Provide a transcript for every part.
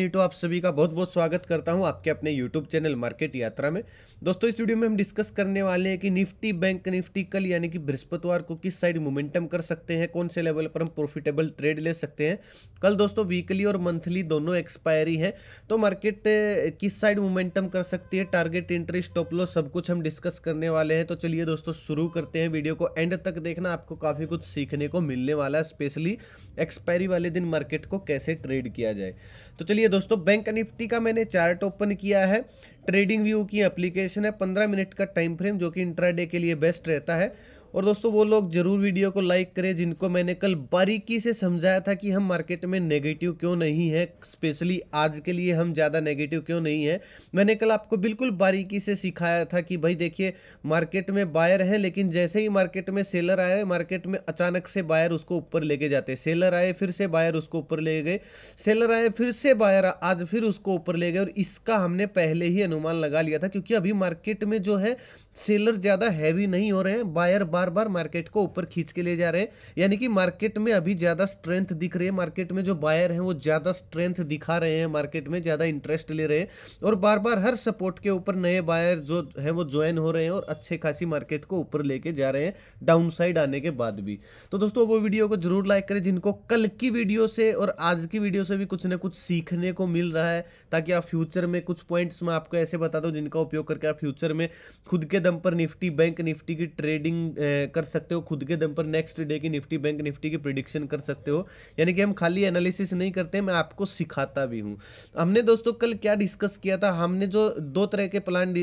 नीटो आप सभी का बहुत बहुत स्वागत करता हूं आपके अपने यूट्यूब चैनल मार्केट यात्रा में दोस्तों इस वीडियो में हम डिस्कस करने वाले हैं कि निफ्टी बैंक निफ्टी कल यानी कि बृहस्पतिवार को किस साइड मोमेंटम कर सकते हैं कौन से लेवल पर हम प्रॉफिटेबल ट्रेड ले सकते हैं कल दोस्तों वीकली और मंथली दोनों एक्सपायरी है तो मार्केट किस साइड मोमेंटम कर सकती है टारगेट एंट्री स्टॉप लॉस सब कुछ हम डिस्कस करने वाले हैं तो चलिए दोस्तों शुरू करते हैं वीडियो को एंड तक देखना आपको काफ़ी कुछ सीखने को मिलने वाला है स्पेशली एक्सपायरी वाले दिन मार्केट को कैसे ट्रेड किया जाए तो चलिए दोस्तों बैंक निफ्टी का मैंने चार्ट ओपन किया है ट्रेडिंग व्यू की एप्लीकेशन है पंद्रह मिनट का टाइम फ्रेम जो कि इंट्राडे के लिए बेस्ट रहता है और दोस्तों वो लोग ज़रूर वीडियो को लाइक करें जिनको मैंने कल बारीकी से समझाया था कि हम मार्केट में नेगेटिव क्यों नहीं है स्पेशली आज के लिए हम ज़्यादा नेगेटिव क्यों नहीं है मैंने कल आपको बिल्कुल बारीकी से सिखाया था कि भाई देखिए मार्केट में बायर है लेकिन जैसे ही मार्केट में सेलर आए मार्केट में अचानक से बायर उसको ऊपर लेके जाते सेलर आए फिर से बायर उसको ऊपर ले गए सेलर आए फिर से बायर आज फिर उसको ऊपर ले गए और इसका हमने पहले ही अनुमान लगा लिया था क्योंकि अभी मार्केट में जो है सेलर ज़्यादा हैवी नहीं हो रहे हैं बायर बार बार मार्केट को ऊपर खींच के ले जा रहे हैं यानी कि मार्केट में अभी ज़्यादा स्ट्रेंथ दिख रही है मार्केट में जो बायर हैं वो ज़्यादा स्ट्रेंथ दिखा रहे हैं मार्केट में ज़्यादा इंटरेस्ट ले रहे हैं और बार बार हर सपोर्ट के ऊपर नए बायर जो है वो ज्वाइन हो रहे हैं और अच्छे खासी मार्केट को ऊपर लेके जा रहे हैं डाउन साइड आने के बाद भी तो दोस्तों वो वीडियो को जरूर लाइक करें जिनको कल की वीडियो से और आज की वीडियो से भी कुछ ना कुछ सीखने को मिल रहा है ताकि आप फ्यूचर में कुछ पॉइंट्स में आपको ऐसे बता दूँ जिनका उपयोग करके आप फ्यूचर में खुद के दम पर निफ्टी बैंक निफ्टी की ट्रेडिंग ए, कर सकते हो खुद के दम पर नेक्स्ट डे की निफ्टी बैंक निफ्टी की प्रिडिक्शन कर सकते हो यानी कि हम खाली एनालिसिस नहीं करते मैं आपको सिखाता भी हूँ हमने दोस्तों कल क्या डिस्कस किया था हमने जो दो तरह के प्लान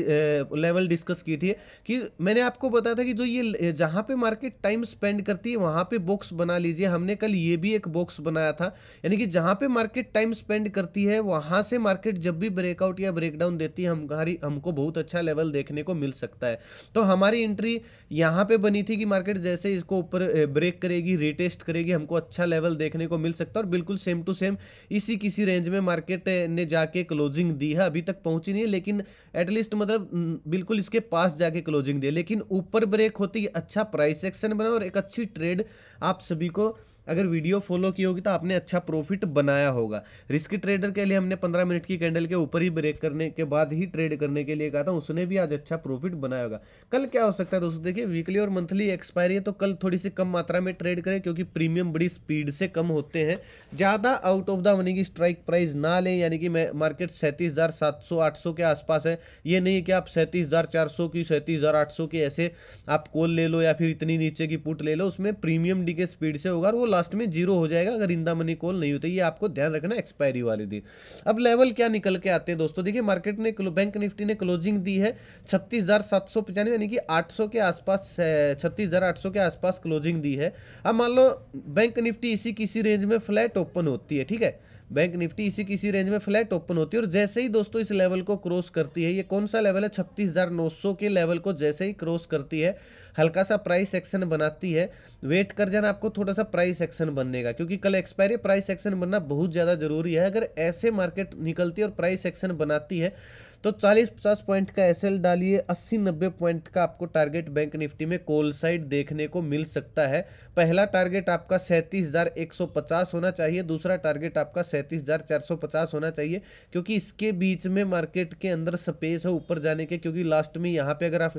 लेवल डिस्कस की थी कि मैंने आपको बताया था कि जो ये जहाँ पे मार्केट टाइम स्पेंड करती है वहाँ पे बॉक्स बना लीजिए हमने कल ये भी एक बॉक्स बनाया था यानी कि जहाँ पे मार्केट टाइम स्पेंड करती है वहाँ से मार्केट जब भी ब्रेकआउट या ब्रेकडाउन देती है हमारी हमको बहुत अच्छा लेवल देखने को मिल सकता है तो हमारी एंट्री यहाँ पे बनी नहीं थी कि मार्केट जैसे इसको ऊपर ब्रेक करेगी रिटेस्ट करेगी हमको अच्छा लेवल देखने को मिल सकता है और बिल्कुल सेम टू सेम इसी किसी रेंज में मार्केट ने जाके क्लोजिंग दी है अभी तक पहुंची नहीं है लेकिन एटलीस्ट मतलब बिल्कुल इसके पास जाके क्लोजिंग दी लेकिन ऊपर ब्रेक होती अच्छा प्राइस एक्शन बना और एक अच्छी ट्रेड आप सभी को अगर वीडियो फॉलो की होगी तो आपने अच्छा प्रॉफिट बनाया होगा रिस्क ट्रेडर के लिए हमने पंद्रह मिनट की कैंडल के ऊपर ही ब्रेक करने के बाद ही ट्रेड करने के लिए कहा था उसने भी आज अच्छा प्रॉफिट बनाया होगा कल क्या हो सकता है दोस्तों देखिए वीकली और मंथली एक्सपायरी है तो कल थोड़ी सी कम मात्रा में ट्रेड करें क्योंकि प्रीमियम बड़ी स्पीड से कम होते हैं ज़्यादा आउट ऑफ द मनी की स्ट्राइक प्राइस ना लें यानी कि मार्केट सैंतीस हज़ार सात सौ आठ सौ के आसपास है ये नहीं कि आप सैंतीस हज़ार चार सौ की सैंतीस हज़ार आठ सौ की ऐसे आप कॉल ले लो या फिर इतनी नीचे की पुट ले लो उसमें प्रीमियम डी के स्पीड से होगा और वो लास्ट में जीरो हो जाएगा अगर इंदा मनी कॉल नहीं होता तो ये आपको ध्यान रखना एक्सपायरी वाले दिन अब लेवल क्या निकल के आते हैं दोस्तों देखिए मार्केट ने बैंक निफ्टी ने क्लोजिंग दी है छत्तीस यानी कि आठ के आसपास छत्तीस के आसपास क्लोजिंग दी है अब मान लो बैंक निफ्टी इसी किसी रेंज में फ्लैट ओपन होती है ठीक है बैंक निफ्टी इसी किसी रेंज में फ्लैट ओपन होती है और जैसे ही दोस्तों इस लेवल को क्रॉस करती है ये कौन सा लेवल है छत्तीस के लेवल को जैसे ही क्रॉस करती है हल्का सा प्राइस एक्शन बनाती है वेट कर जाना आपको थोड़ा सा प्राइस एक्शन बनने का क्योंकि कल एक्सपायरी प्राइस एक्शन बनना बहुत ज़्यादा जरूरी है अगर ऐसे मार्केट निकलती है और प्राइस एक्शन बनाती है तो 40-50 पॉइंट का एसएल डालिए 80-90 पॉइंट का आपको टारगेट बैंक निफ्टी में कोल साइड देखने को मिल सकता है पहला टारगेट आपका सैंतीस होना चाहिए दूसरा टारगेट आपका सैंतीस होना चाहिए क्योंकि इसके बीच में मार्केट के अंदर स्पेस है ऊपर जाने के क्योंकि लास्ट में यहाँ पे अगर आप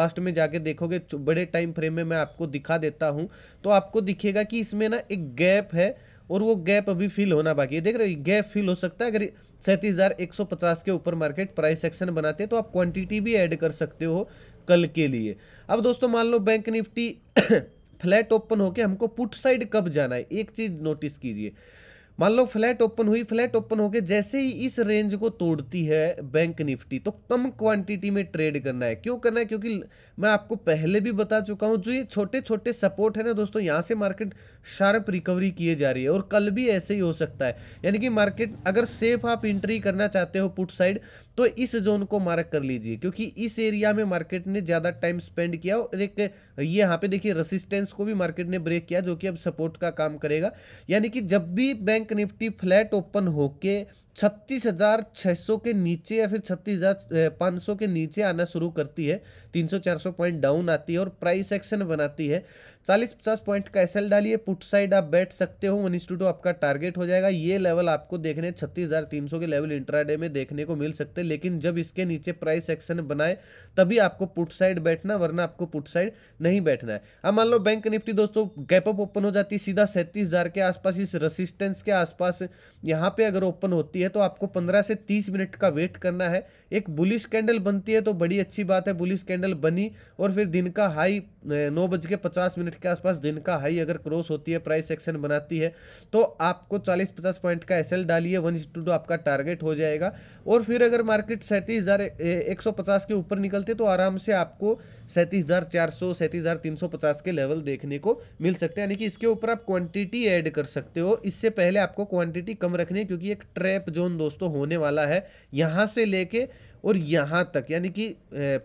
लास्ट में जाके देखोगे बड़े टाइम फ्रेम में मैं आपको दिखा देता हूँ तो आपको दिखेगा कि इसमें ना एक गैप है और वो गैप अभी फिल होना बाकी है देख रहे हो गैप फिल हो सकता है अगर सैंतीस के ऊपर मार्केट प्राइस सेक्शन बनाते हैं तो आप क्वांटिटी भी ऐड कर सकते हो कल के लिए अब दोस्तों मान लो बैंक निफ्टी फ्लैट ओपन होके हमको पुट साइड कब जाना है एक चीज नोटिस कीजिए मान लो फ्लैट ओपन हुई फ्लैट ओपन होके जैसे ही इस रेंज को तोड़ती है बैंक निफ्टी तो कम क्वांटिटी में ट्रेड करना है क्यों करना है क्योंकि मैं आपको पहले भी बता चुका हूं जो ये छोटे छोटे सपोर्ट है ना दोस्तों यहाँ से मार्केट शार्प रिकवरी किए जा रही है और कल भी ऐसे ही हो सकता है यानी कि मार्केट अगर सेफ आप इंट्री करना चाहते हो पुट साइड तो इस जोन को मार्क कर लीजिए क्योंकि इस एरिया में मार्केट ने ज़्यादा टाइम स्पेंड किया और एक ये यहाँ पे देखिए रेसिस्टेंस को भी मार्केट ने ब्रेक किया जो कि अब सपोर्ट का काम करेगा यानी कि जब भी बैंक निफ्टी फ्लैट ओपन होके छत्तीस हजार छह सौ के नीचे या फिर छत्तीस हजार पाँच सौ के नीचे आना शुरू करती है तीन सौ चार सौ पॉइंट डाउन आती है और प्राइस एक्शन बनाती है चालीस पचास पॉइंट का एसएल डालिए पुट साइड आप बैठ सकते हो वन टू टू आपका टारगेट हो जाएगा ये लेवल आपको देखने छत्तीस हजार तीन सौ के लेवल इंट्राडे में देखने को मिल सकते हैं लेकिन जब इसके नीचे प्राइस एक्शन बनाए तभी आपको पुट साइड बैठना वरना आपको पुट साइड नहीं बैठना है अब मान लो बैंक निफ्टी दोस्तों गैपअप ओपन हो जाती है सीधा सैंतीस हजार के आसपास इस रसिस्टेंस के आसपास यहाँ पे अगर ओपन होती है तो आपको पंद्रह से तीस मिनट का वेट करना है एक बुलिश कैंडल बनती है तो बड़ी अच्छी बात है बुलिश कैंडल बनी और फिर दिन का हाई नौ बज के पचास मिनट पॉइंट के आसपास दिन का हाई अगर क्रॉस होती है प्राइस एक्शन बनाती है तो आपको 40-50 पॉइंट का एसएल डालिए वन टू आपका टारगेट हो जाएगा और फिर अगर मार्केट सैंतीस हज़ार एक सौ पचास के ऊपर निकलते तो आराम से आपको सैंतीस हज़ार चार सौ सैंतीस हज़ार तीन सौ पचास के लेवल देखने को मिल सकते हैं यानी कि इसके ऊपर आप क्वान्टिटी एड कर सकते हो इससे पहले आपको क्वान्टिटी कम रखनी है क्योंकि एक ट्रैप जोन दोस्तों होने वाला है यहाँ से लेके और यहाँ तक यानी कि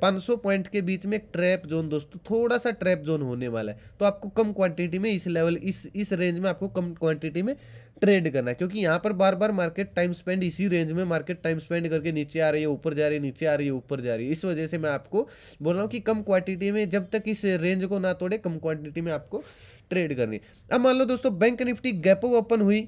500 पॉइंट के बीच में एक ट्रैप जोन दोस्तों थोड़ा सा ट्रैप जोन होने वाला है तो आपको कम क्वांटिटी में इस लेवल इस इस रेंज में आपको कम क्वांटिटी में ट्रेड करना है क्योंकि यहाँ पर बार बार मार्केट टाइम स्पेंड इसी रेंज में मार्केट टाइम स्पेंड करके नीचे आ रही है ऊपर जा रही है नीचे आ रही है ऊपर जा रही है इस वजह से मैं आपको बोल रहा हूँ कि कम क्वांटिटी में जब तक इस रेंज को ना तोड़े कम क्वांटिटी में आपको ट्रेड करनी अब मान लो दोस्तों बैंक निफ्टी गैप ओपन हुई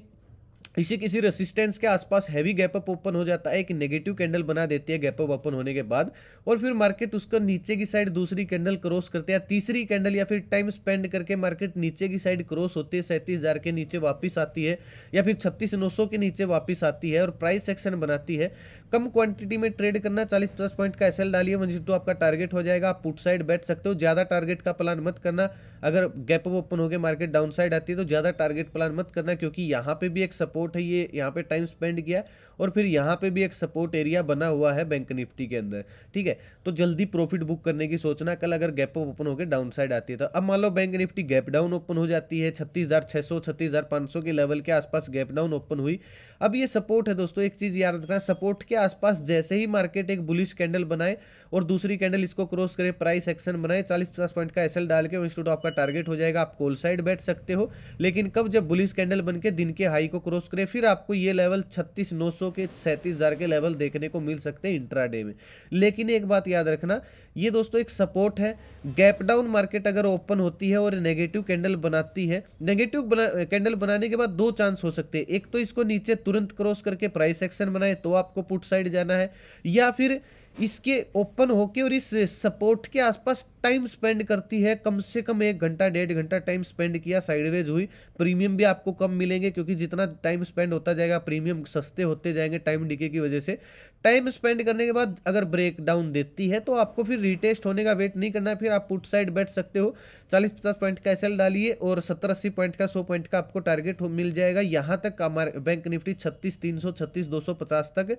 इसे किसी रेसिस्टेंस के आसपास हैवी गैप अप ओपन हो जाता है एक नेगेटिव कैंडल बना देती है गैप अप ओपन होने के बाद और फिर मार्केट उसका नीचे की साइड दूसरी कैंडल क्रॉस करते हैं तीसरी कैंडल या फिर टाइम स्पेंड करके मार्केट नीचे की साइड क्रॉस होती है सैंतीस हज़ार के नीचे वापस आती है या फिर छत्तीस नौ सौ के नीचे वापस आती है और प्राइस सेक्शन बनाती है कम क्वांटिटी में ट्रेड करना चालीस प्लस पॉइंट का एसएल डालिए वन टू आपका टारगेट हो जाएगा आप पुट साइड बैठ सकते हो ज़्यादा टारगेट का प्लान मत करना अगर गैप अप ओपन हो गया मार्केट डाउन साइड आती है तो ज़्यादा टारगेट प्लान मत करना क्योंकि यहाँ पर भी एक सपोर्ट सपोर्ट है ये यहाँ पे टाइम स्पेंड किया और फिर यहाँ पे भी एक सपोर्ट एरिया बना हुआ है बैंक निफ्टी के अंदर ठीक है तो जल्दी प्रॉफिट बुक करने की सोचना कल अगर गैप ओपन होकर डाउन साइड आती है तो अब मान लो bank Nifty gap down open हो जाती है छत्तीस हज़ार के लेवल के आसपास गैप डाउन ओपन हुई अब ये सपोर्ट है दोस्तों एक चीज़ याद रखना सपोर्ट के आसपास जैसे ही मार्केट एक बुलिश कैंडल बनाए और दूसरी कैंडल इसको क्रॉस करे प्राइस एक्शन बनाए चालीस पचास पॉइंट का एसएल डाल के इंस्टीट्यूट आपका टारगेट हो जाएगा आप कोल साइड बैठ सकते हो लेकिन कब जब बुलिस कैंडल बन दिन के हाई को क्रॉस करें फिर आपको ये लेवल छत्तीस नौ सौ के सैंतीस हज़ार के लेवल देखने को मिल सकते हैं इंट्राडे में लेकिन एक बात याद रखना ये दोस्तों एक सपोर्ट है गैप डाउन मार्केट अगर ओपन होती है और नेगेटिव कैंडल बनाती है नेगेटिव बना, कैंडल बनाने के बाद दो चांस हो सकते हैं एक तो इसको नीचे तुरंत क्रॉस करके प्राइस एक्शन बनाए तो आपको पुट साइड जाना है या फिर इसके ओपन होके और इस सपोर्ट के आसपास टाइम स्पेंड करती है कम से कम एक घंटा डेढ़ घंटा टाइम स्पेंड किया साइडवेज हुई प्रीमियम भी आपको कम मिलेंगे क्योंकि जितना टाइम स्पेंड होता जाएगा प्रीमियम सस्ते होते जाएंगे टाइम डीके की वजह से टाइम स्पेंड करने के बाद अगर ब्रेक डाउन देती है तो आपको फिर रिटेस्ट होने का वेट नहीं करना है फिर आप पुट साइड बैठ सकते हो चालीस पचास पॉइंट का एसएल डालिए और सत्तर अस्सी पॉइंट का सौ पॉइंट का आपको टारगेट मिल जाएगा यहाँ तक हमारे बैंक निफ्टी छत्तीस तीन सौ छत्तीस दो सौ पचास तक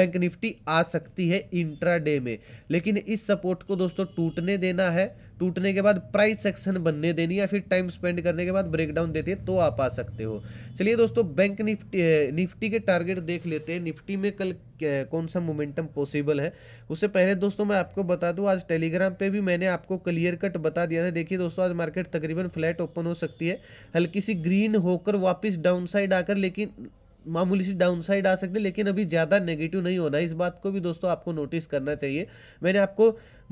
बैंक निफ्टी आ सकती है इंट्रा डे में लेकिन इस सपोर्ट को दोस्तों टूटने देना लेना है टूटने के बाद प्राइस सेक्शन बनने देनी या फिर टाइम स्पेंड करने के बाद ब्रेकडाउन देती है तो आप आ सकते हो चलिए दोस्तों बैंक निफ्टी निफ्टी के टारगेट देख लेते हैं निफ्टी में कल कौन सा मोमेंटम पॉसिबल है उससे पहले दोस्तों मैं आपको बता दूं आज टेलीग्राम पे भी मैंने आपको क्लियर कट बता दिया था देखिए दोस्तों आज मार्केट तकरीबन फ्लैट ओपन हो सकती है हल्की सी ग्रीन होकर वापस डाउन साइड आकर लेकिन मामूली सी डाउनसाइड आ सकती है लेकिन अभी ज़्यादा नेगेटिव नहीं होना इस बात को भी दोस्तों आपको नोटिस करना चाहिए मैंने आपको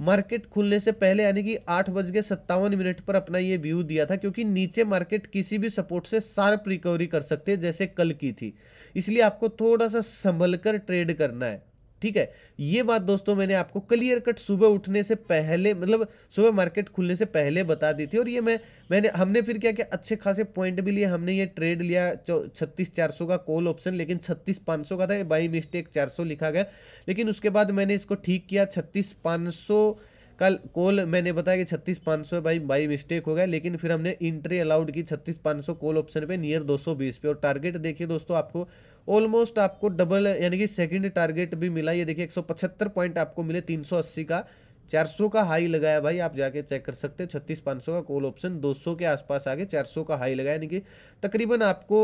मार्केट खुलने से पहले यानी कि आठ बज के सत्तावन मिनट पर अपना ये व्यू दिया था क्योंकि नीचे मार्केट किसी भी सपोर्ट से सार्प रिकवरी कर सकते हैं जैसे कल की थी इसलिए आपको थोड़ा सा संभल कर ट्रेड करना है ठीक है ये बात दोस्तों मैंने आपको क्लियर कट सुबह उठने से पहले मतलब सुबह मार्केट खुलने से पहले बता दी थी और ये मैं मैंने हमने फिर क्या क्या अच्छे खासे पॉइंट भी लिए हमने ये ट्रेड लिया छत्तीस चार सौ का कॉल ऑप्शन लेकिन छत्तीस पाँच सौ का था बाई मिस्टेक चार सौ लिखा गया लेकिन उसके बाद मैंने इसको ठीक किया छत्तीस पाँच सौ कल कॉल मैंने बताया कि छत्तीस पाँच सौ भाई बाई मिस्टेक हो गया लेकिन फिर हमने इंट्री अलाउड की छत्तीस पाँच सौ कॉल ऑप्शन पे नियर 220 पे और टारगेट देखिए दोस्तों आपको ऑलमोस्ट आपको डबल यानी कि सेकंड टारगेट भी मिला ये देखिए एक पॉइंट आपको मिले 380 का 400 का हाई लगाया भाई आप जाके चेक कर सकते हो छत्तीस पाँच का कॉल ऑप्शन 200 के आसपास आगे 400 का हाई लगाया यानी कि तकरीबन आपको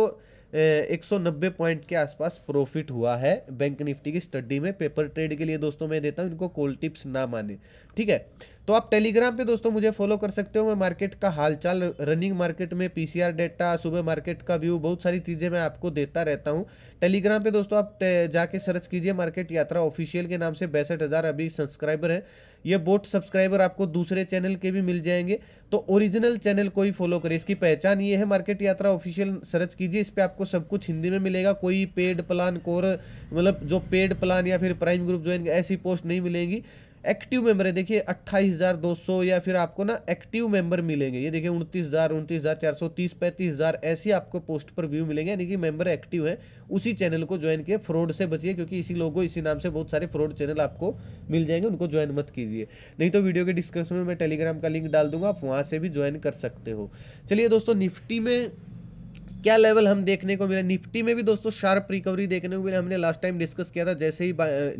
190 पॉइंट के आसपास प्रॉफिट हुआ है बैंक निफ्टी की स्टडी में पेपर ट्रेड के लिए दोस्तों मैं देता हूँ इनको कॉल टिप्स ना माने ठीक है तो आप टेलीग्राम पे दोस्तों मुझे फॉलो कर सकते हो मैं मार्केट का हालचाल रनिंग मार्केट में पीसीआर डेटा सुबह मार्केट का व्यू बहुत सारी चीज़ें मैं आपको देता रहता हूँ टेलीग्राम पे दोस्तों आप जाके सर्च कीजिए मार्केट यात्रा ऑफिशियल के नाम से बैसठ अभी सब्सक्राइबर है ये बोट सब्सक्राइबर आपको दूसरे चैनल के भी मिल जाएंगे तो ओरिजिनल चैनल को ही फॉलो करें इसकी पहचान ये है मार्केट यात्रा ऑफिशियल सर्च कीजिए इस पर आपको सब कुछ हिंदी में मिलेगा कोई पेड प्लान कोर मतलब जो पेड प्लान या फिर प्राइम ग्रुप ज्वाइन ऐसी पोस्ट नहीं मिलेंगी एक्टिव मेंबर है देखिए अट्ठाईस हज़ार दो सौ या फिर आपको ना एक्टिव मेंबर मिलेंगे ये देखिए उनतीस हज़ार उनतीस हज़ार चार सौ तीस पैंतीस हज़ार ऐसे आपको पोस्ट पर व्यू मिलेंगे यानी कि मेंबर एक्टिव है उसी चैनल को ज्वाइन किए फ्रॉड से बचिए क्योंकि इसी लोगों इसी नाम से बहुत सारे फ्रॉड चैनल आपको मिल जाएंगे उनको ज्वाइन मत कीजिए नहीं तो वीडियो के डिस्क्रिप्शन में मैं टेलीग्राम का लिंक डाल दूंगा आप वहाँ से भी ज्वाइन कर सकते हो चलिए दोस्तों निफ्टी में क्या लेवल हम देखने को मिला निफ्टी में भी दोस्तों शार्प रिकवरी देखने को मिला हमने लास्ट टाइम डिस्कस किया था जैसे ही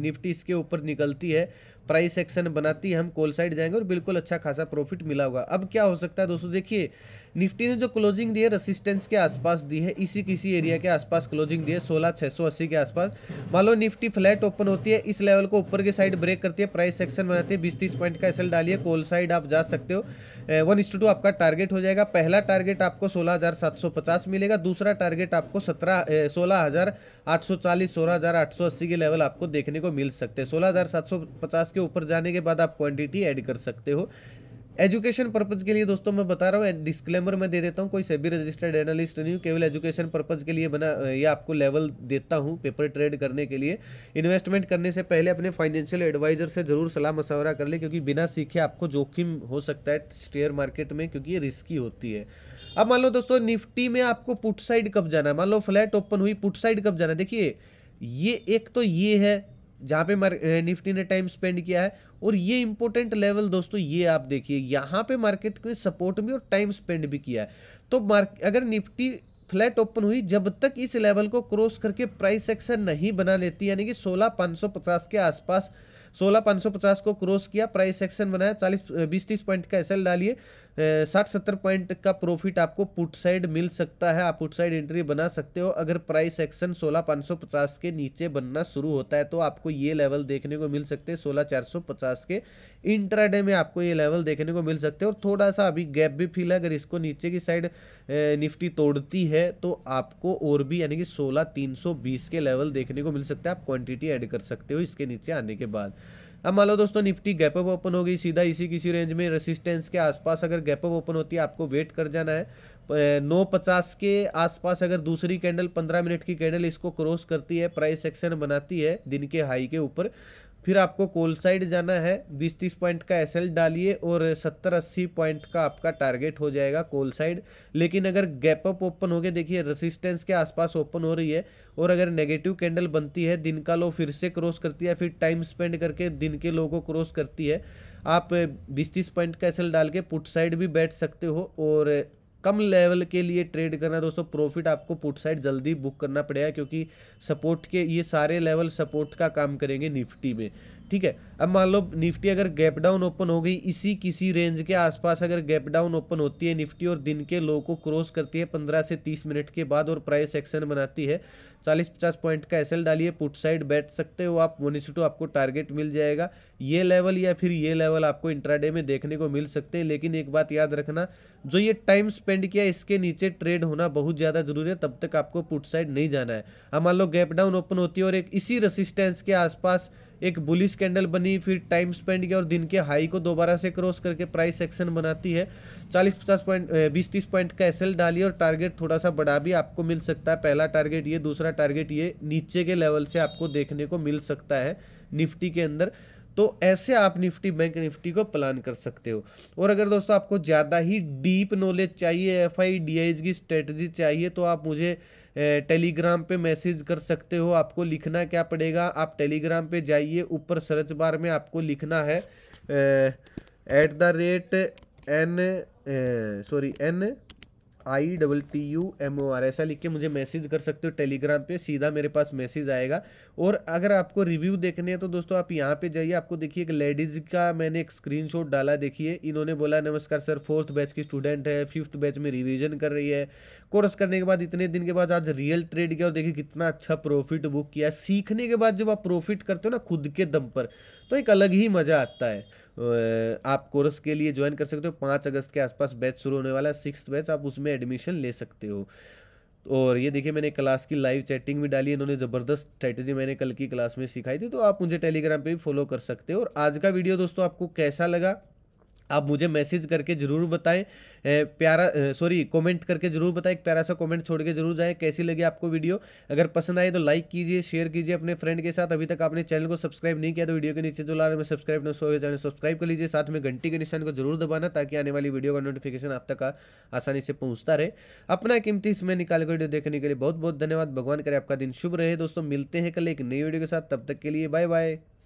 निफ्टी इसके ऊपर निकलती है प्राइस एक्शन बनाती है हम कोल साइड जाएंगे और बिल्कुल अच्छा खासा प्रॉफिट मिला होगा अब क्या हो सकता है दोस्तों देखिए निफ्टी ने जो क्लोजिंग दी है रेसिस्टेंस के आसपास दी है इसी किसी एरिया के आसपास क्लोजिंग दी है सोलह छः सौ अस्सी के आसपास मान लो निफ्टी फ्लैट ओपन होती है इस लेवल को ऊपर की साइड ब्रेक करती है प्राइस सेक्शन बनाती है बीस तीस पॉइंट का एसल डालिए कोल साइड आप जा सकते हो वन टू आपका टारगेट हो जाएगा पहला टारगेट आपको सोलह मिलेगा रहेगा दूसरा टारगेट आपको सत्रह सोलह हज़ार आठ सौ चालीस सोलह हज़ार आठ सौ अस्सी के लेवल आपको देखने को मिल सकते हैं सोलह हज़ार सात सौ पचास के ऊपर जाने के बाद आप क्वांटिटी ऐड कर सकते हो एजुकेशन पर्पज़ के लिए दोस्तों मैं बता रहा हूँ डिस्क्लेमर मैं दे देता हूँ कोई सभी रजिस्टर्ड एनालिस्ट नहीं हूँ केवल एजुकेशन पर्पज़ के लिए बना ये आपको लेवल देता हूँ पेपर ट्रेड करने के लिए इन्वेस्टमेंट करने से पहले अपने फाइनेंशियल एडवाइजर से ज़रूर सलाह मशवरा कर ले क्योंकि बिना सीखे आपको जोखिम हो सकता है शेयर मार्केट में क्योंकि ये रिस्की होती है अब मान लो दोस्तों निफ्टी में आपको पुट साइड कब जाना है मान लो फ्लैट ओपन हुई पुट साइड कब जाना है देखिए ये एक तो ये है जहाँ पे निफ्टी ने टाइम स्पेंड किया है और ये इंपॉर्टेंट लेवल दोस्तों ये आप देखिए यहाँ पे मार्केट में सपोर्ट भी और टाइम स्पेंड भी किया है तो मार्क अगर निफ्टी फ्लैट ओपन हुई जब तक इस लेवल को क्रॉस करके प्राइस एक्शन नहीं बना लेती यानी कि सोलह पाँच सौ पचास के आसपास सोलह पाँच सौ पचास को क्रॉस किया प्राइस एक्शन बनाया चालीस बीस तीस पॉइंट का एसएल डालिए साठ सत्तर पॉइंट का प्रॉफिट आपको पुट साइड मिल सकता है आप पुट साइड एंट्री बना सकते हो अगर प्राइस एक्शन सोलह पाँच सौ पचास के नीचे बनना शुरू होता है तो आपको ये लेवल देखने को मिल सकते हैं सोलह चार सौ पचास के इंट्राडे में आपको ये लेवल देखने को मिल सकते हैं और थोड़ा सा अभी गैप भी फील है अगर इसको नीचे की साइड निफ्टी तोड़ती है तो आपको और भी यानी कि सोलह तीन सौ बीस के लेवल देखने को मिल सकता है आप क्वान्टिटी एड कर सकते हो इसके नीचे आने के बाद अब मान लो दोस्तों निफ्टी गैप अप ओपन हो गई सीधा इसी किसी रेंज में रेसिस्टेंस के आसपास अगर अप ओपन होती है आपको वेट कर जाना है नौ पचास के आसपास अगर दूसरी कैंडल पंद्रह मिनट की कैंडल इसको क्रॉस करती है प्राइस सेक्शन बनाती है दिन के हाई के ऊपर फिर आपको कोल साइड जाना है 20-30 पॉइंट का एसएल डालिए और 70-80 पॉइंट का आपका टारगेट हो जाएगा कोल साइड लेकिन अगर गैप अप ओपन हो गया देखिए रेसिस्टेंस के आसपास ओपन हो रही है और अगर नेगेटिव कैंडल बनती है दिन का लो फिर से क्रॉस करती है फिर टाइम स्पेंड करके दिन के लो को क्रॉस करती है आप बीस तीस पॉइंट का एसएल डाल के पुट साइड भी बैठ सकते हो और कम लेवल के लिए ट्रेड करना दोस्तों प्रॉफिट आपको पुट साइड जल्दी बुक करना पड़ेगा क्योंकि सपोर्ट के ये सारे लेवल सपोर्ट का काम करेंगे निफ्टी में ठीक है अब मान लो निफ्टी अगर गैप डाउन ओपन हो गई इसी किसी रेंज के आसपास अगर गैप डाउन ओपन होती है निफ्टी और दिन के लो को क्रॉस करती है पंद्रह से तीस मिनट के बाद और प्राइस एक्शन बनाती है चालीस पचास पॉइंट का एसएल डालिए पुट साइड बैठ सकते हो आप वन टू आपको टारगेट मिल जाएगा ये लेवल या फिर ये लेवल आपको इंट्राडे में देखने को मिल सकते हैं लेकिन एक बात याद रखना जो ये टाइम स्पेंड किया इसके नीचे ट्रेड होना बहुत ज़्यादा जरूरी है तब तक आपको पुट साइड नहीं जाना है अब मान लो गैप डाउन ओपन होती है और एक इसी रसिस्टेंस के आसपास एक बुलिस कैंडल बनी फिर टाइम स्पेंड किया और दिन के हाई को दोबारा से क्रॉस करके प्राइस सेक्शन बनाती है चालीस पचास पॉइंट बीस तीस पॉइंट का एसएल डाली और टारगेट थोड़ा सा बढ़ा भी आपको मिल सकता है पहला टारगेट ये दूसरा टारगेट ये नीचे के लेवल से आपको देखने को मिल सकता है निफ्टी के अंदर तो ऐसे आप निफ्टी बैंक निफ्टी को प्लान कर सकते हो और अगर दोस्तों आपको ज़्यादा ही डीप नॉलेज चाहिए एफ आई की स्ट्रेटजी चाहिए तो आप मुझे टेलीग्राम पे मैसेज कर सकते हो आपको लिखना क्या पड़ेगा आप टेलीग्राम पे जाइए ऊपर सर्च बार में आपको लिखना है at the rate N sorry N I double T U M O R ऐसा लिख के मुझे मैसेज कर सकते हो टेलीग्राम पे सीधा मेरे पास मैसेज आएगा और अगर आपको रिव्यू देखने हैं तो दोस्तों आप यहाँ पे जाइए आपको देखिए एक लेडीज़ का मैंने एक स्क्रीनशॉट डाला देखिए इन्होंने बोला नमस्कार सर फोर्थ बैच की स्टूडेंट है फिफ्थ बैच में रिविजन कर रही है कोर्स करने के बाद इतने दिन के बाद आज रियल ट्रेड किया और देखिए कितना अच्छा प्रॉफिट बुक किया सीखने के बाद जब आप प्रॉफिट करते हो ना खुद के दम पर तो एक अलग ही मज़ा आता है आप कोर्स के लिए ज्वाइन कर सकते हो पाँच अगस्त के आसपास बैच शुरू होने वाला है सिक्स बैच आप उसमें एडमिशन ले सकते हो और ये देखिए मैंने क्लास की लाइव चैटिंग भी डाली इन्होंने ज़बरदस्त स्ट्रैटेजी मैंने कल की क्लास में सिखाई थी तो आप मुझे टेलीग्राम पे भी फॉलो कर सकते हो और आज का वीडियो दोस्तों आपको कैसा लगा आप मुझे मैसेज करके ज़रूर बताएं प्यारा सॉरी कमेंट करके ज़रूर बताएं एक प्यारा सा कमेंट छोड़ के ज़रूर जाएं कैसी लगी आपको वीडियो अगर पसंद आए तो लाइक कीजिए शेयर कीजिए अपने फ्रेंड के साथ अभी तक आपने चैनल को सब्सक्राइब नहीं किया तो वीडियो के नीचे जो ला रहे हैं subscribe no so channel subscribe कर लीजिए साथ में घंटी के निशान को जरूर दबाना ताकि आने वाली वीडियो का नोटिफिकेशन आप तक आसानी से पहुँचता रहे अपना कीमती इसमें निकाल वीडियो देखने के लिए बहुत बहुत धन्यवाद भगवान करे आपका दिन शुभ रहे दोस्तों मिलते हैं कल एक नई वीडियो के साथ तब तक के लिए बाय बाय